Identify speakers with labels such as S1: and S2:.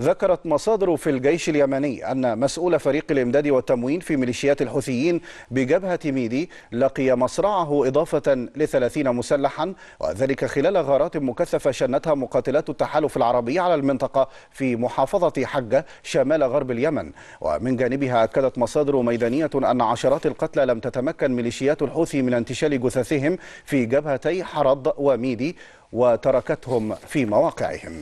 S1: ذكرت مصادر في الجيش اليمني أن مسؤول فريق الإمداد والتموين في ميليشيات الحوثيين بجبهة ميدي لقي مصرعه إضافة لثلاثين مسلحا وذلك خلال غارات مكثفة شنتها مقاتلات التحالف العربي على المنطقة في محافظة حجة شمال غرب اليمن ومن جانبها أكدت مصادر ميدانية أن عشرات القتلى لم تتمكن ميليشيات الحوثي من انتشال جثثهم في جبهتي حرض وميدي وتركتهم في مواقعهم